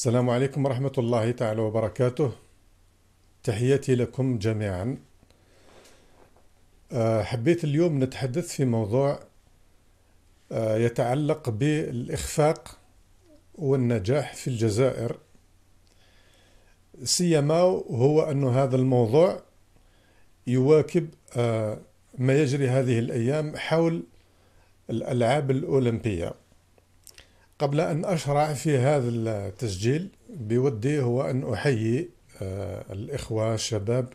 السلام عليكم ورحمة الله تعالى وبركاته تحياتي لكم جميعا آه، حبيت اليوم نتحدث في موضوع آه، يتعلق بالإخفاق والنجاح في الجزائر سيما هو أن هذا الموضوع يواكب آه، ما يجري هذه الأيام حول الألعاب الأولمبية قبل أن أشرع في هذا التسجيل بودي هو أن أحيي آه، الإخوة الشباب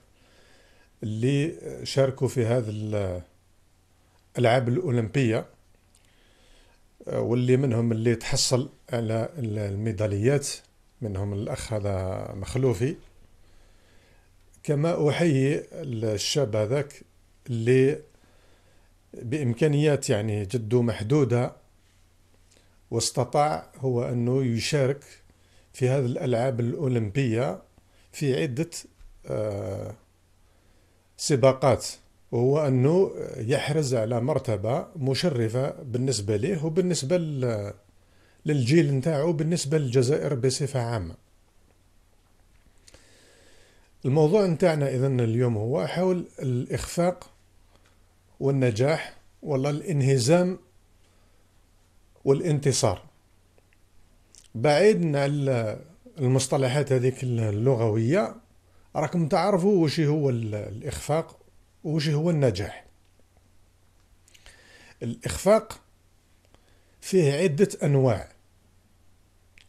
اللي شاركوا في هذا الألعاب الأولمبية آه، واللي منهم اللي تحصل على الميداليات منهم الأخ هذا مخلوفي كما أحيي الشاب هذاك اللي بإمكانيات يعني جدو محدودة واستطاع هو أنه يشارك في هذه الألعاب الأولمبية في عدة آه، سباقات وهو أنه يحرز على مرتبة مشرفة بالنسبة ليه وبالنسبة للجيل نتاعو بالنسبة للجزائر بصفة عامة الموضوع نتاعنا إذا اليوم هو حول الإخفاق والنجاح ولا الانهزام والانتصار بعيدنا على المصطلحات هذيك اللغوية راكم تعرفوا وش هو الإخفاق وش هو النجاح الإخفاق فيه عدة أنواع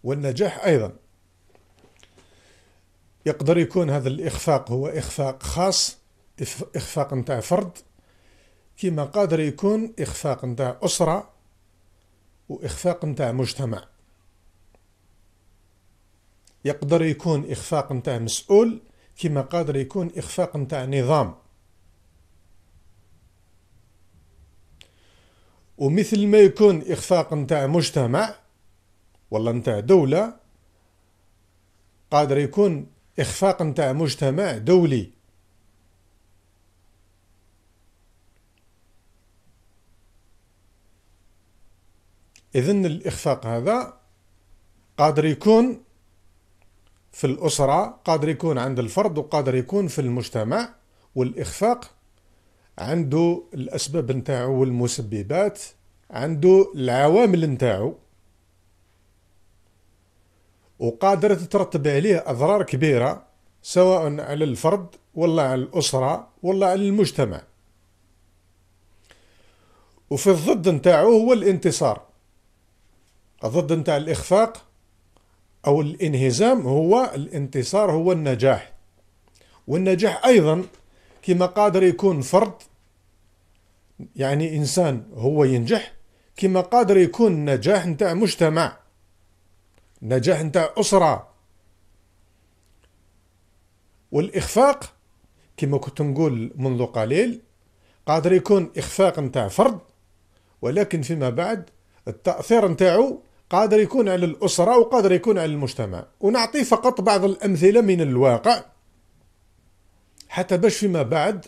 والنجاح أيضا يقدر يكون هذا الإخفاق هو إخفاق خاص إخفاق نتاع فرد كما قادر يكون إخفاق نتاع أسرة واخفاق نتاع مجتمع يقدر يكون اخفاق نتاع مسؤول كما قادر يكون اخفاق نتاع نظام ومثل ما يكون اخفاق نتاع مجتمع ولا نتاع دولة قادر يكون اخفاق نتاع مجتمع دولي إذن الإخفاق هذا قادر يكون في الأسرة قادر يكون عند الفرد وقادر يكون في المجتمع والإخفاق عنده الأسباب نتاعو والمسببات عنده العوامل نتاعو وقادر تترتب عليه أضرار كبيرة سواء على الفرد ولا على الأسرة ولا على المجتمع وفي الضد نتاعو هو الانتصار ضد نتاع الإخفاق أو الانهزام هو الانتصار هو النجاح والنجاح أيضا كما قادر يكون فرد يعني إنسان هو ينجح كما قادر يكون نجاح نتاع مجتمع نجاح نتاع أسرة والإخفاق كما كنت نقول منذ قليل قادر يكون إخفاق نتاع فرد ولكن فيما بعد التأثير نتاعو قادر يكون على الأسرة وقادر يكون على المجتمع ونعطي فقط بعض الأمثلة من الواقع حتى باش فيما بعد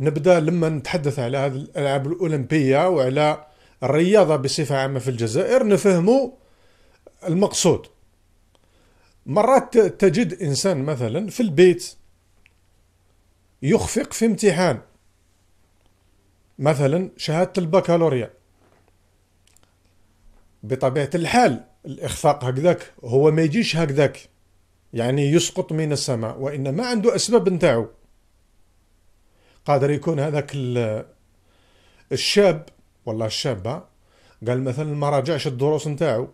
نبدا لما نتحدث على هذه الالعاب الاولمبيه وعلى الرياضه بصفه عامه في الجزائر نفهموا المقصود مرات تجد انسان مثلا في البيت يخفق في امتحان مثلا شهاده البكالوريا بطبيعة الحال الإخفاق هكذاك هو ما يجيش هكذاك يعني يسقط من السماء وإنما عنده أسباب نتاعو قادر يكون هذاك الشاب والله الشابة قال مثلا ما راجعش الدروس نتاعو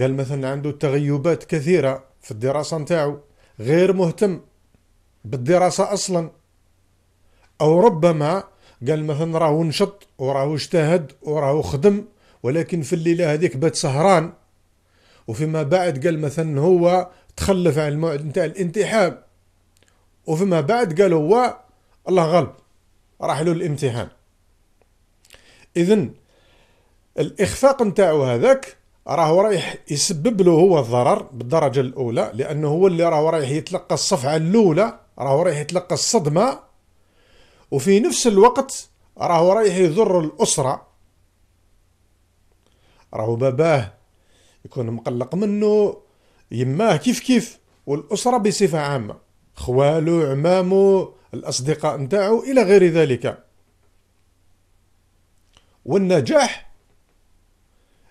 قال مثلا عنده تغيبات كثيرة في الدراسة نتاعو غير مهتم بالدراسة أصلا أو ربما قال مثلا راهو نشط وراهو اجتهد وراهو خدم ولكن في الليله هذيك بات سهران وفيما بعد قال مثلا هو تخلف عن الموعد نتاع الانتحاب وفيما بعد قال هو الله غلب راح له الامتحان اذا الاخفاق نتاعو هذاك راهو رايح يسبب له هو الضرر بالدرجه الاولى لانه هو اللي راهو رايح يتلقى الصفعه الاولى راهو رايح يتلقى الصدمه وفي نفس الوقت راهو رايح يضر الاسره راهو باباه يكون مقلق منه يماه كيف كيف والأسرة بصفة عامة خوالو عمامو الأصدقاء نتاعو إلى غير ذلك والنجاح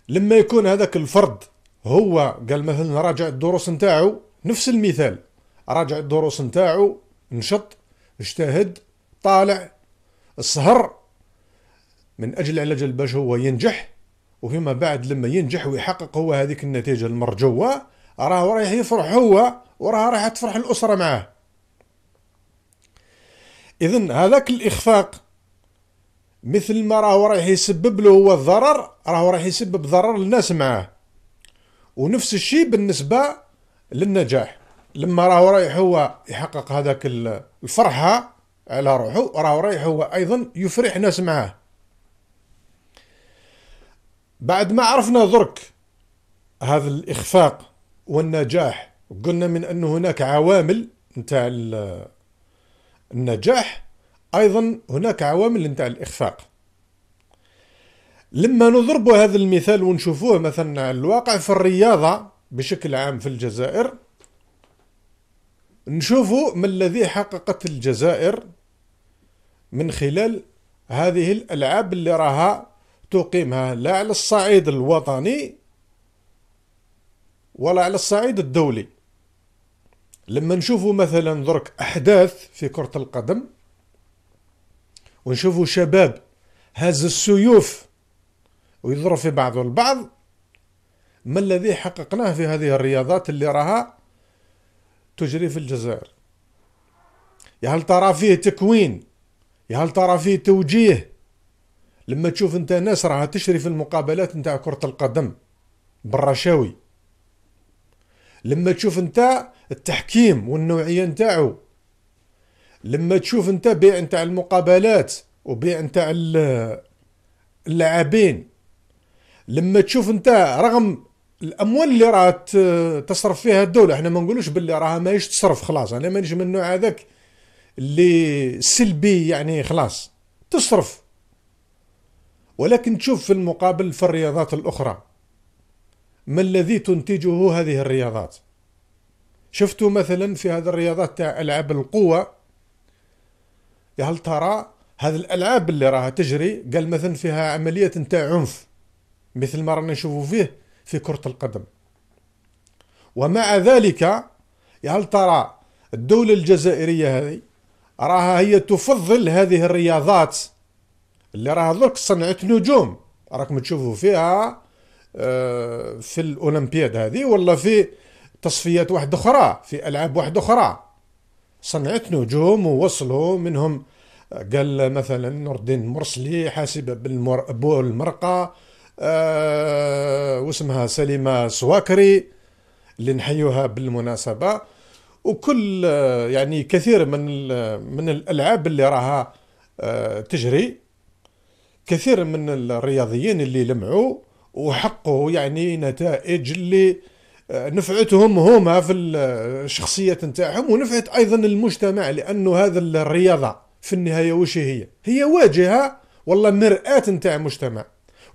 لما يكون هذاك الفرد هو قال مثلا راجع الدروس نتاعو نفس المثال راجع الدروس نتاعو نشط اجتهد طالع السهر من أجل علاج باش هو ينجح وفيما بعد لما ينجح ويحقق هو هذيك النتيجه المرجوه راه رايح يفرح هو وراه راح تفرح الاسره معاه اذا هذاك الاخفاق مثل ما راه رايح يسبب له هو الضرر راه رايح يسبب ضرر للناس معاه ونفس الشيء بالنسبه للنجاح لما راه رايح هو يحقق هذاك الفرحه على روحه راه رايح هو ايضا يفرح ناس معاه بعد ما عرفنا ذرك هذا الإخفاق والنجاح قلنا من أن هناك عوامل نتاع النجاح أيضا هناك عوامل نتاع الإخفاق لما نضرب هذا المثال ونشوفوه مثلا على الواقع في الرياضة بشكل عام في الجزائر نشوفوا ما الذي حققت الجزائر من خلال هذه الألعاب اللي راها تقيمها لا على الصعيد الوطني ولا على الصعيد الدولي لما نشوفوا مثلا درك احداث في كرة القدم ونشوفوا شباب هز السيوف ويضرب في بعض البعض ما الذي حققناه في هذه الرياضات اللي راها تجري في الجزائر يا هل ترى فيه تكوين يا هل ترى فيه توجيه لما تشوف انت ناس راها تشري في المقابلات نتاع كرة القدم بالرشاوي لما تشوف انت التحكيم والنوعية نتاعو لما تشوف انت بيع نتاع المقابلات وبيع نتاع اللاعبين لما تشوف انت رغم الاموال اللي راه تصرف فيها الدوله احنا ما نقولوش باللي راها ماهيش تصرف خلاص انا مانيش من النوع هذاك اللي سلبي يعني خلاص تصرف ولكن تشوف في المقابل في الرياضات الأخرى ما الذي تنتجه هذه الرياضات شفتوا مثلا في هذه الرياضات تاع ألعاب القوة هل ترى هذه الألعاب اللي راها تجري قال مثلا فيها عملية نتاع عنف مثل ما رانا نشوفوا فيه في كرة القدم ومع ذلك هل ترى الدولة الجزائرية هذه راها هي تفضل هذه الرياضات اللي راه درك صنعت نجوم راكم تشوفوا فيها آه، في الاولمبياد هذه ولا في تصفيات واحده اخرى في العاب واحده اخرى صنعت نجوم ووصلوا منهم آه، قال مثلا نور الدين مرسلي حاسبه بالمرقه أه واسمها سليمه سواكري اللي نحيوها بالمناسبه وكل آه، يعني كثير من من الالعاب اللي راها تجري كثير من الرياضيين اللي لمعوا وحقوا يعني نتائج اللي آه، نفعتهم هما في الشخصيات نتاعهم ونفعت ايضا المجتمع لانه هذا الرياضه في النهايه وش هي؟ هي واجهه والله مرآة نتاع مجتمع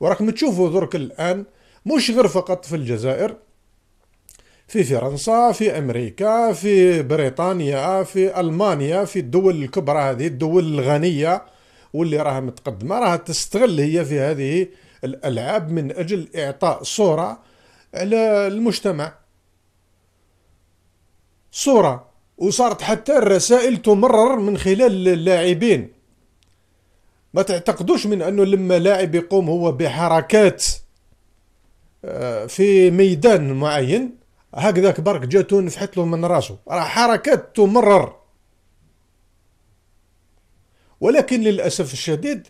وراكم تشوفوا درك الان مش غير فقط في الجزائر في فرنسا في امريكا في بريطانيا في المانيا في الدول الكبرى هذه الدول الغنيه واللي راها متقدمه راها تستغل هي في هذه الالعاب من اجل اعطاء صوره على المجتمع صوره وصارت حتى الرسائل تمرر من خلال اللاعبين ما تعتقدوش من انه لما لاعب يقوم هو بحركات آه، في ميدان معين هكذاك برك جاتو نفحت له من راسه راه حركات تمرر ولكن للاسف الشديد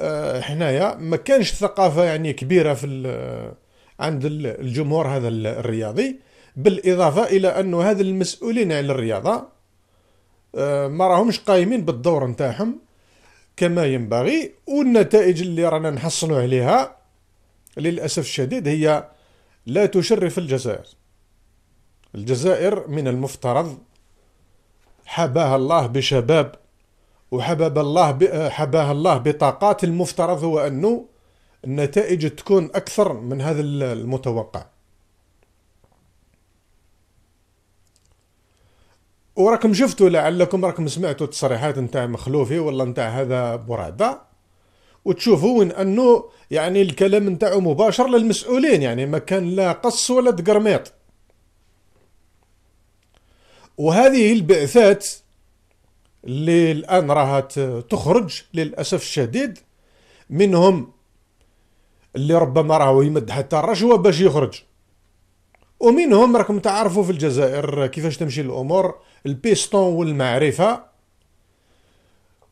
آه، حنايا ما كانش ثقافه يعني كبيره في آه، عند الجمهور هذا الرياضي بالاضافه الى انه هذا المسؤولين على الرياضه آه، ما راهمش قايمين بالدور نتاعهم كما ينبغي والنتائج اللي رانا نحصلوا عليها للاسف الشديد هي لا تشرف الجزائر الجزائر من المفترض حباها الله بشباب وحبب الله حباها الله بطاقات المفترض هو أنه النتائج تكون أكثر من هذا المتوقع وراكم شفتوا لعلكم راكم سمعتوا التصريحات نتاع مخلوفي ولا نتاع هذا برادة وتشوفوا وين انه يعني الكلام نتاعو مباشر للمسؤولين يعني ما كان لا قص ولا تقرميط وهذه البعثات اللي الآن راها تخرج للأسف الشديد منهم اللي ربما راهو يمد حتى الرشوة باش يخرج ومنهم راكم تعرفوا في الجزائر كيفاش تمشي الأمور البيستون والمعرفة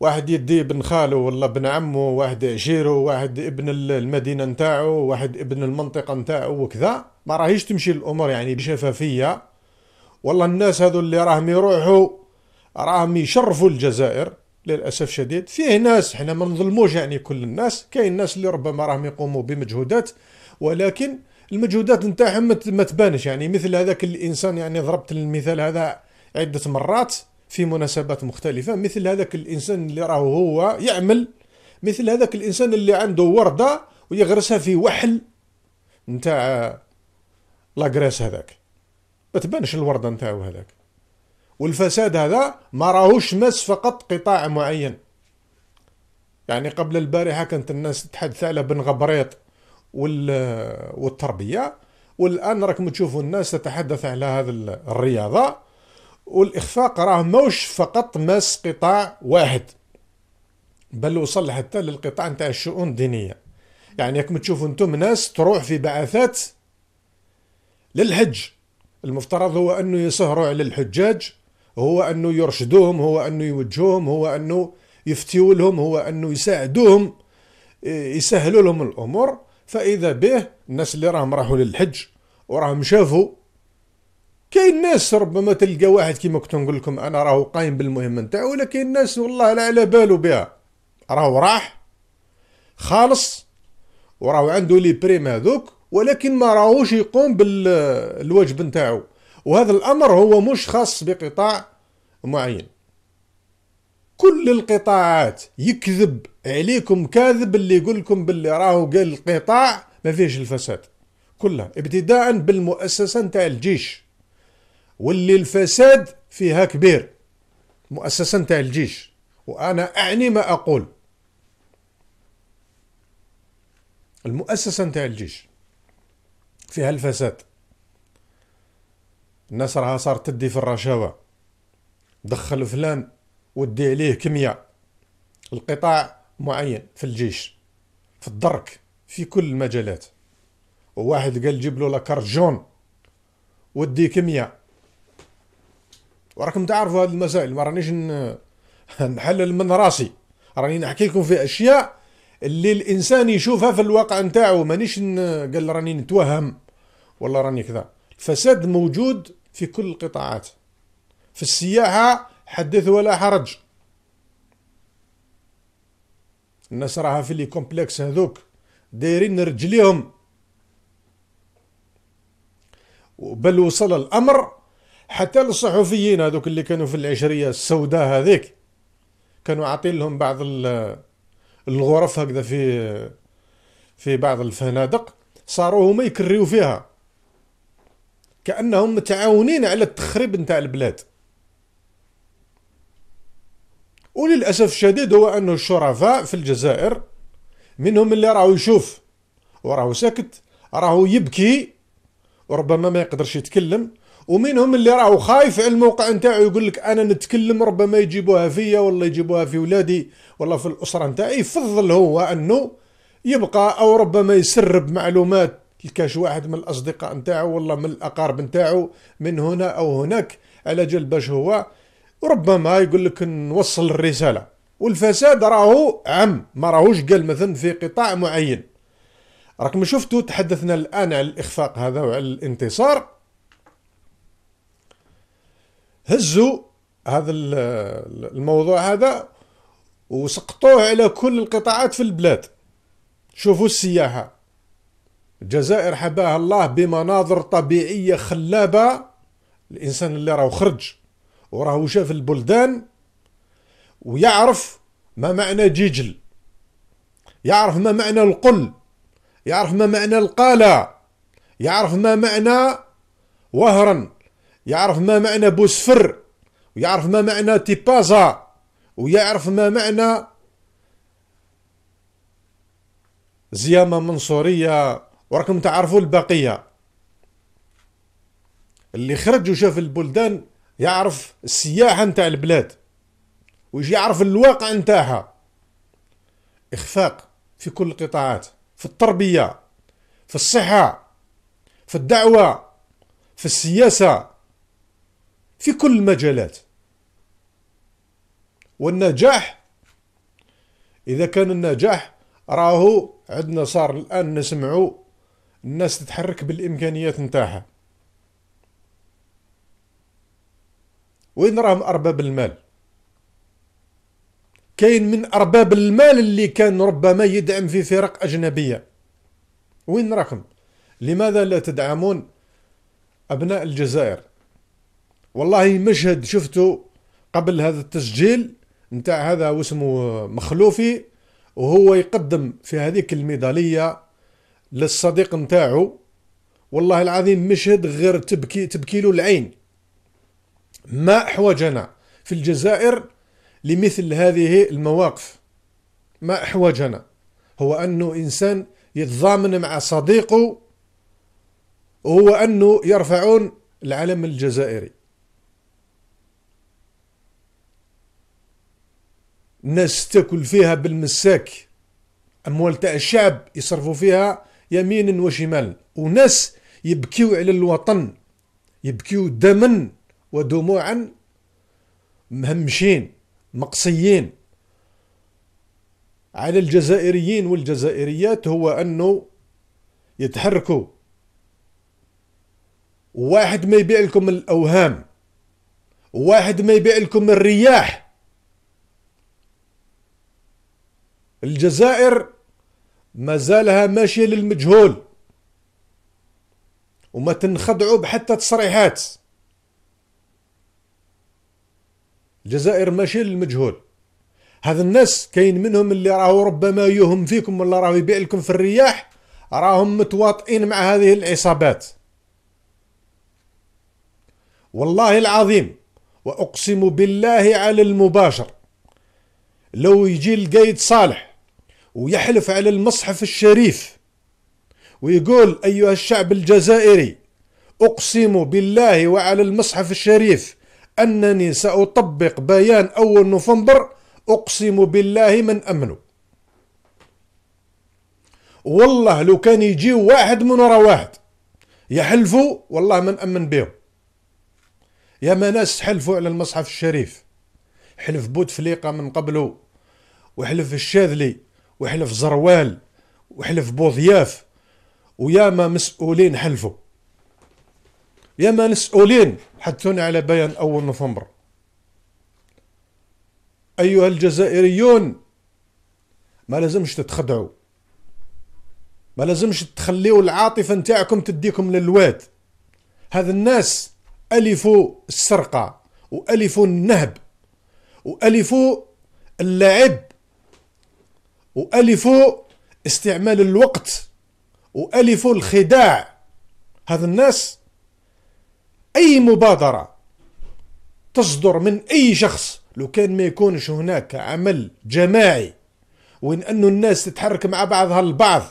واحد يدي ابن خالو ولا ابن عمو واحد عشيرو واحد ابن المدينه نتاعو واحد ابن المنطقه نتاعو وكذا ما راهيش تمشي الامور يعني بشفافيه والله الناس هذو اللي راهم يروحوا راهم يشرفوا الجزائر للاسف شديد فيه ناس حنا ما نظلموش يعني كل الناس كاين ناس اللي ربما راهم يقوموا بمجهودات ولكن المجهودات نتاعهم ما تبانش يعني مثل هذاك الانسان يعني ضربت المثال هذا عده مرات في مناسبات مختلفه مثل هذاك الانسان اللي راه هو يعمل مثل هذاك الانسان اللي عنده ورده ويغرسها في وحل نتاع لاكريس هذاك ما تبانش الورده نتاعو هذاك والفساد هذا ما راهوش مس فقط قطاع معين يعني قبل البارحة كانت الناس تحدث على بن غبريط والتربية والآن راكم تشوفوا الناس تتحدث على هذا الرياضة والإخفاق راه موش فقط مس قطاع واحد بل وصل حتى للقطاع نتاع الشؤون الدينية يعني راكم تشوفوا انتم ناس تروح في بعثات للحج المفترض هو انه يسهروا على الحجاج هو انه يرشدوهم هو انه يوجهوهم هو انه يفتيوا لهم هو انه يساعدوهم إيه، يسهلوا لهم الامور فاذا به الناس اللي راهم راحوا للحج وراهم شافوا كاين ناس ربما تلقى واحد كيما كنت نقول لكم انا راهو قايم بالمهمه نتاعو ولكن الناس والله لا على بالو بها راهو راح خالص وراهو عنده لي بريم هذوك ولكن ما راهوش يقوم بالواجب نتاعو وهذا الأمر هو مش خاص بقطاع معين كل القطاعات يكذب عليكم كاذب اللي يقول لكم باللي راهو قال القطاع ما فيهش الفساد كلها ابتداء بالمؤسسة نتاع الجيش واللي الفساد فيها كبير مؤسسة نتاع الجيش وأنا أعني ما أقول المؤسسة نتاع الجيش فيها الفساد الناس راها صارت تدي في الرشاوى دخل فلان ودي عليه كمية القطاع معين في الجيش في الدرك في كل المجالات وواحد قال جيب له لاكارت جون ودي كمية وراكم تعرفوا هذه المسائل ما رانيش نحلل من راسي راني نحكي لكم في اشياء اللي الانسان يشوفها في الواقع نتاعو مانيش قال راني نتوهم ولا راني كذا الفساد موجود في كل القطاعات في السياحة حدث ولا حرج الناس راها في لي كومبلكس هذوك دايرين رجليهم بل وصل الأمر حتى للصحفيين هذوك اللي كانوا في العشرية السوداء هذيك كانوا عاطين لهم بعض الغرف هكذا في في بعض الفنادق صاروا هما يكريو فيها كانهم متعاونين على التخريب نتاع البلاد وللاسف الشديد هو انه الشرفاء في الجزائر منهم اللي راهو يشوف وراهو ساكت راهو يبكي وربما ما يقدرش يتكلم ومنهم اللي راهو خايف على الموقع نتاعو يقول لك انا نتكلم ربما يجيبوها فيا ولا يجيبوها في ولادي ولا في الاسره نتاعي يفضل هو انه يبقى او ربما يسرب معلومات تلقاش واحد من الاصدقاء نتاعو ولا من الاقارب نتاعو من هنا او هناك على جال باش هو ربما يقول لك نوصل الرساله والفساد راهو عام ما راهوش قال مثلا في قطاع معين راكم شفتوا تحدثنا الان على الاخفاق هذا وعلى الانتصار هزوا هذا الموضوع هذا وسقطوه على كل القطاعات في البلاد شوفوا السياحه الجزائر حباها الله بمناظر طبيعية خلابة الإنسان اللي راهو خرج وراهو شاف البلدان ويعرف ما معنى جيجل يعرف ما معنى القل يعرف ما معنى القالة يعرف ما معنى وهرا يعرف ما معنى بوسفر ويعرف ما معنى تيبازا ويعرف ما معنى زيامة منصورية وراكم تعرفوا البقيه اللي خرج وشاف البلدان يعرف السياحه نتاع البلاد ويجي يعرف الواقع نتاعها اخفاق في كل القطاعات في التربيه في الصحه في الدعوه في السياسه في كل المجالات والنجاح اذا كان النجاح راهو عندنا صار الان نسمعوا الناس تتحرك بالامكانيات نتاعها وين راهم ارباب المال كاين من ارباب المال اللي كان ربما يدعم في فرق اجنبيه وين راكم لماذا لا تدعمون ابناء الجزائر والله مشهد شفته قبل هذا التسجيل نتاع هذا واسمه مخلوفي وهو يقدم في هذيك الميداليه للصديق نتاعو والله العظيم مشهد غير تبكي تبكي له العين ما احوجنا في الجزائر لمثل هذه المواقف ما احوجنا هو انه انسان يتضامن مع صديقه وهو انه يرفعون العلم الجزائري ناس تاكل فيها بالمساك اموال تاع الشعب يصرفوا فيها يمينا وشمالا وناس يبكيو على الوطن يبكيو دما ودموعا مهمشين مقصيين على الجزائريين والجزائريات هو انه يتحركوا واحد ما يبيع لكم الاوهام واحد ما يبيع لكم الرياح الجزائر مازالها ماشية للمجهول وما تنخدعوا بحتى تصريحات الجزائر ماشية للمجهول هذا الناس كاين منهم اللي راهو ربما يهم فيكم ولا راهو يبيع لكم في الرياح راهم متواطئين مع هذه العصابات والله العظيم واقسم بالله على المباشر لو يجي القايد صالح ويحلف على المصحف الشريف ويقول أيها الشعب الجزائري أقسم بالله وعلى المصحف الشريف أنني سأطبق بيان أول نوفمبر أقسم بالله من أمنه والله لو كان يجي واحد من ورا واحد يحلفوا والله من أمن بهم يا ما ناس حلفوا على المصحف الشريف حلف بوتفليقة من قبله وحلف الشاذلي وحلف زروال وحلف بوضياف وياما مسؤولين حلفوا ياما مسؤولين حدثونا على بيان أول نوفمبر أيها الجزائريون ما لازمش تتخدعوا ما لازمش تخليوا العاطفة نتاعكم تديكم للواد هذا الناس ألفوا السرقة وألفوا النهب وألفوا اللعب وألف استعمال الوقت وألف الخداع هذا الناس أي مبادرة تصدر من أي شخص لو كان ما يكونش هناك عمل جماعي وإن أنه الناس تتحرك مع بعضها البعض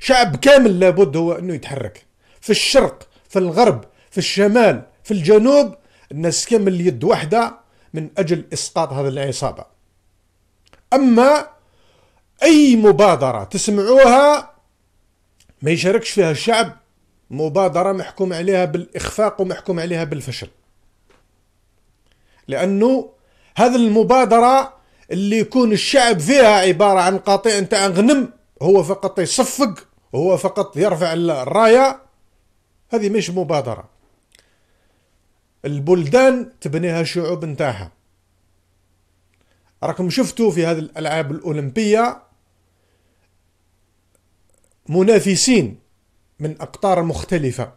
شعب كامل لابد هو أنه يتحرك في الشرق في الغرب في الشمال في الجنوب الناس كامل يد واحدة من أجل إسقاط هذه العصابة أما اي مبادره تسمعوها ما يشاركش فيها الشعب مبادره محكوم عليها بالاخفاق ومحكوم عليها بالفشل لانه هذه المبادره اللي يكون الشعب فيها عباره عن قاطع نتاع غنم هو فقط يصفق هو فقط يرفع الرايه هذه مش مبادره البلدان تبنيها الشعوب نتاعها راكم شفتوا في هذه الالعاب الاولمبيه منافسين من أقطار مختلفة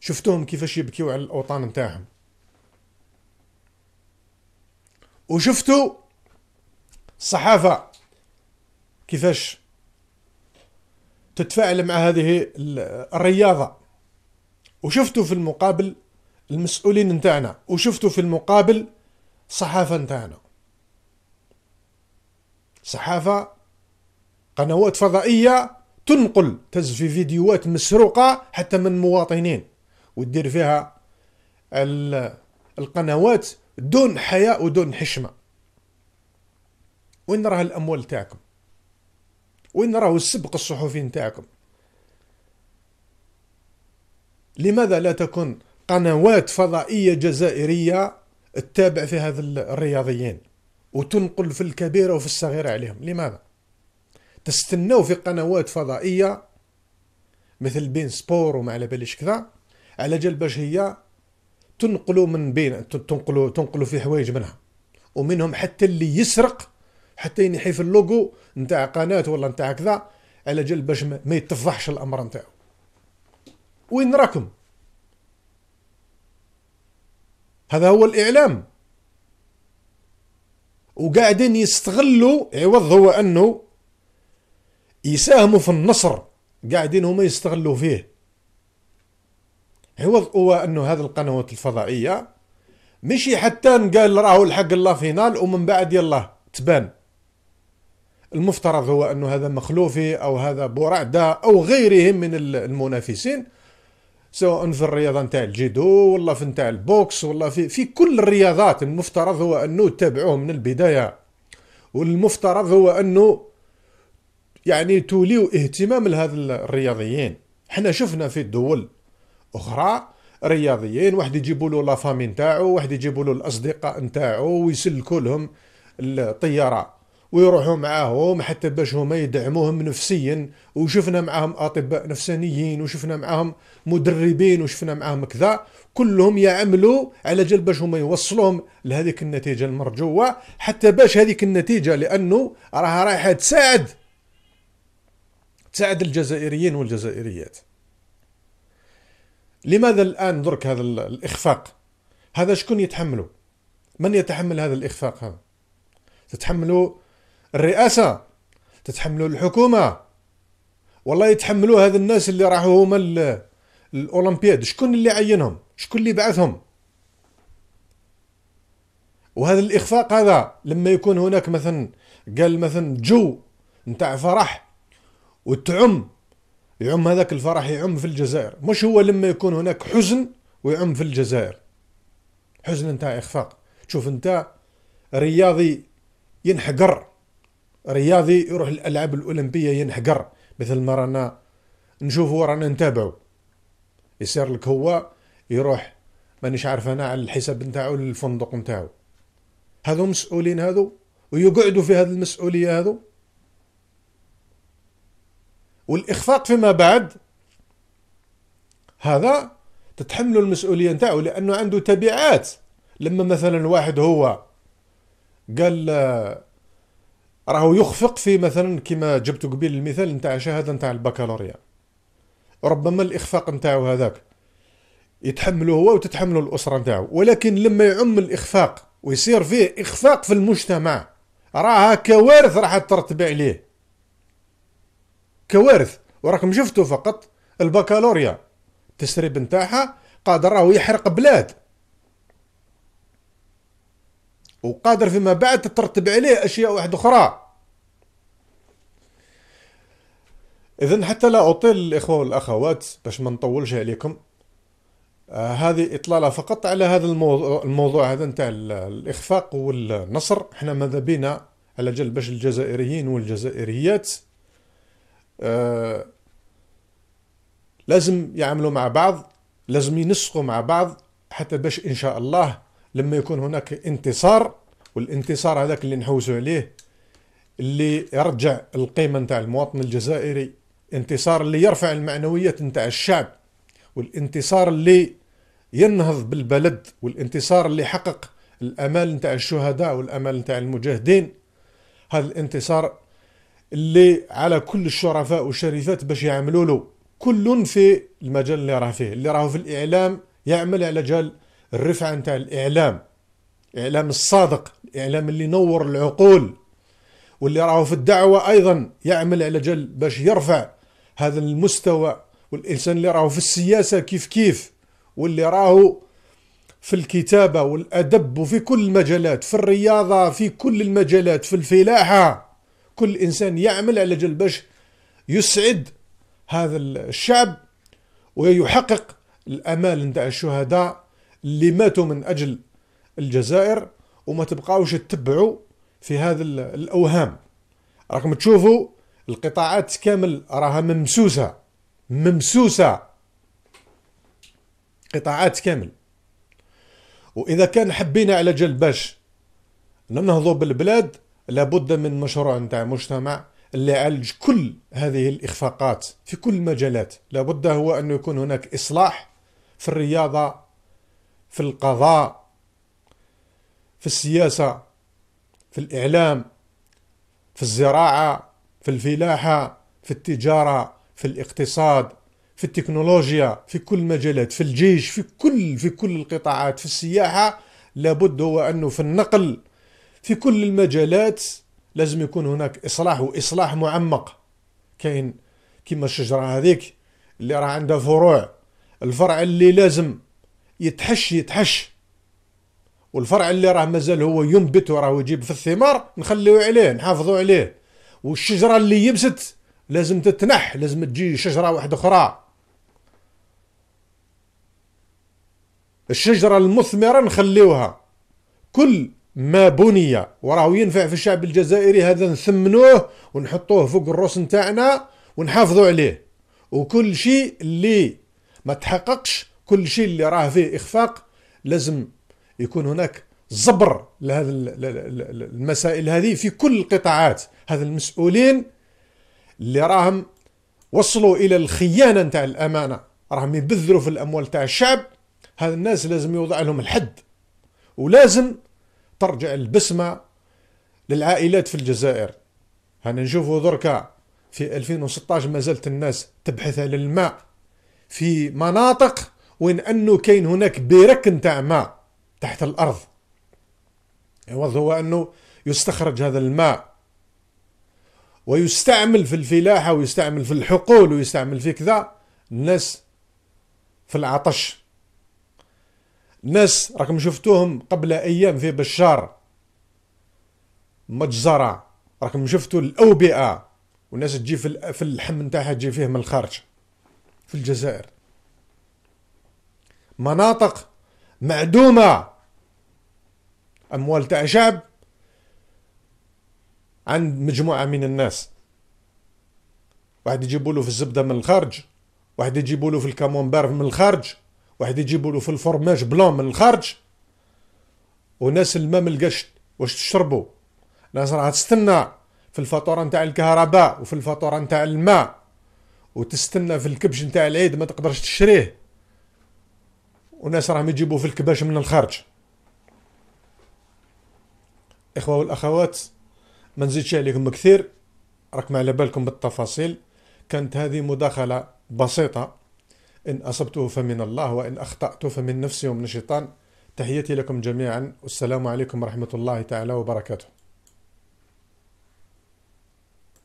شفتوهم كيفاش يبكيو على الأوطان نتاعهم وشفتوا الصحافة كيفاش تتفاعل مع هذه الرياضة وشفتوا في المقابل المسؤولين نتاعنا وشفتوا في المقابل الصحافة نتاعنا صحافة قنوات فضائية تنقل تز في فيديوهات مسروقة حتى من مواطنين ودير فيها القنوات دون حياء ودون حشمة وين راه الأموال تاعكم وين راهو السبق الصحفي نتاعكم لماذا لا تكون قنوات فضائية جزائرية تتابع في هذا الرياضيين وتنقل في الكبيرة وفي الصغيرة عليهم لماذا تستناو في قنوات فضائيه مثل بين سبور وما على باليش كذا على جال باش هي تنقلوا من بين تنقلوا تنقلوا في حوايج منها ومنهم حتى اللي يسرق حتى ينحي في اللوجو نتاع قناه ولا نتاع كذا على جال باش ما يتفضحش الامر نتاعو وين راكم هذا هو الاعلام وقاعدين يستغلوا عوض هو انه يساهموا في النصر قاعدين هما يستغلوا فيه عوض هو انه هذه القنوات الفضائيه مشي حتى قال راهو الحق الله فينال ومن بعد يلا تبان المفترض هو انه هذا مخلوفي او هذا بورعده او غيرهم من المنافسين سواء في الرياضه نتاع الجيدو ولا في نتاع البوكس ولا في في كل الرياضات المفترض هو انه تتابعوه من البدايه والمفترض هو انه يعني توليو اهتمام لهذ الرياضيين حنا شفنا في الدول اخرى رياضيين واحد يجيبوا له لا فامي نتاعو واحد يجيبوا له الاصدقاء نتاعو ويسلكوا لهم الطياره ويروحوا معاهم حتى باش هما يدعموهم نفسيا وشفنا معاهم اطباء نفسانيين وشفنا معاهم مدربين وشفنا معاهم كذا كلهم يعملوا على جال باش هما يوصلوهم لهذيك النتيجه المرجوه حتى باش هذيك النتيجه لانه راها رايحه تساعد تساعد الجزائريين والجزائريات لماذا الان درك هذا الاخفاق هذا شكون يتحمله من يتحمل هذا الاخفاق هذا تتحملوا الرئاسه تتحملوا الحكومه والله يتحملوا هذا الناس اللي راحوا هما الاولمبياد شكون اللي عينهم شكون اللي بعثهم وهذا الاخفاق هذا لما يكون هناك مثلا قال مثلا جو نتاع فرح وتعم يعم هذاك الفرح يعم في الجزائر مش هو لما يكون هناك حزن ويعم في الجزائر حزن نتاع اخفاق تشوف انت رياضي ينحقر رياضي يروح الالعاب الاولمبيه ينحقر مثل ما رانا نشوفه ورانا نتابعه يصير لك هو يروح مانيش عارف انا على الحساب نتاعو للفندق نتاعو هذو مسؤولين هذو ويقعدوا في هذه المسؤوليه هذو والإخفاق فيما بعد هذا تتحمل المسؤولية نتاعو لأنه عنده تبعات لما مثلا واحد هو قال آه، راهو يخفق في مثلا كما جبت قبيل المثال نتاع شهادة نتاع البكالوريا ربما الإخفاق نتاعو هذاك يتحمله هو وتتحمله الأسرة نتاعو ولكن لما يعم الإخفاق ويصير فيه إخفاق في المجتمع راها كوارث راح ترتب عليه كوارث وراكم شفتوا فقط البكالوريا التسريب نتاعها قادر راهو يحرق بلاد وقادر فيما بعد تترتب عليه اشياء واحده اخرى اذا حتى لا اطيل الاخوه والاخوات باش ما نطولش عليكم آه هذه اطلاله فقط على هذا الموضوع, الموضوع هذا نتاع الاخفاق والنصر احنا ماذا بينا على جل باش الجزائريين والجزائريات آه، لازم يعملوا مع بعض لازم ينسقوا مع بعض حتى باش إن شاء الله لما يكون هناك انتصار والانتصار هذاك اللي نحوسوا عليه اللي يرجع القيمة نتاع المواطن الجزائري انتصار اللي يرفع المعنويات نتاع الشعب والانتصار اللي ينهض بالبلد والانتصار اللي حقق الامال نتاع الشهداء والامال نتاع المجاهدين هذا الانتصار اللي على كل الشرفاء والشريفات باش يعملوا له كل في المجال اللي راه فيه اللي راهو في الاعلام يعمل على جال الرفعه نتاع الاعلام الاعلام الصادق الاعلام اللي ينور العقول واللي راهو في الدعوه ايضا يعمل على جال باش يرفع هذا المستوى والانسان اللي راهو في السياسه كيف كيف واللي راهو في الكتابه والادب وفي كل المجالات في الرياضه في كل المجالات في الفلاحه كل انسان يعمل على جل باش يسعد هذا الشعب ويحقق الامال نتاع الشهداء اللي ماتوا من اجل الجزائر وما تبقاوش تتبعوا في هذا الاوهام راكم تشوفوا القطاعات كامل راها ممسوسه ممسوسه قطاعات كامل واذا كان حبينا على جل باش ننهضوا بالبلاد لابد من مشروع نتاع مجتمع اللي يعالج كل هذه الإخفاقات في كل المجالات لابد هو أنه يكون هناك إصلاح في الرياضة في القضاء في السياسة في الإعلام في الزراعة في الفلاحة في التجارة في الاقتصاد في التكنولوجيا في كل المجالات في الجيش في كل في كل القطاعات في السياحة لابد هو أنه في النقل في كل المجالات لازم يكون هناك إصلاح وإصلاح معمق كاين كما الشجرة هذيك اللي راه عندها فروع الفرع اللي لازم يتحش يتحش والفرع اللي راه مازال هو ينبت وراه يجيب في الثمار نخليه عليه نحافظوا عليه والشجرة اللي يبست لازم تتنح لازم تجي شجرة واحدة أخرى الشجرة المثمرة نخليوها كل ما بني وراه ينفع في الشعب الجزائري هذا نثمنوه ونحطوه فوق الروس نتاعنا ونحافظوا عليه وكل شيء اللي ما تحققش كل شيء اللي راه فيه اخفاق لازم يكون هناك زبر لهذا المسائل هذه في كل القطاعات هذا المسؤولين اللي راهم وصلوا الى الخيانه نتاع الامانه راهم يبذروا في الاموال تاع الشعب هذا الناس لازم يوضع لهم الحد ولازم ترجع البسمة للعائلات في الجزائر أنا نشوفوا دركا في 2016 ما زالت الناس تبحث على الماء في مناطق وين أنه كاين هناك برك نتاع ماء تحت الأرض الغرض هو أنه يستخرج هذا الماء ويستعمل في الفلاحة ويستعمل في الحقول ويستعمل في كذا الناس في العطش ناس راكم شفتوهم قبل ايام في بشار مجزره راكم شفتو الاوبئه والناس تجي في اللحم نتاعها تجي فيه من الخارج في الجزائر مناطق معدومه اموال تاع شعب عند مجموعه من الناس واحد يجيبوا في الزبده من الخارج واحد يجيبوا في الكامونبار من الخارج واحد يجيبوا له في الفرماج بلون من الخارج وناس الماء من القشت واش تشربوا ناس راه تستنى في الفاتوره نتاع الكهرباء وفي الفاتوره نتاع الماء وتستنى في الكبش نتاع العيد ما تقدرش تشريه وناس راهم يجيبوا في الكباش من الخارج الاخوه والاخوات ما نزيدش عليكم كثير راكم على بالكم بالتفاصيل كانت هذه مداخله بسيطه إن أصبت فمن الله وإن أخطأت فمن نفسي ومن الشيطان تحياتي لكم جميعا والسلام عليكم ورحمة الله تعالى وبركاته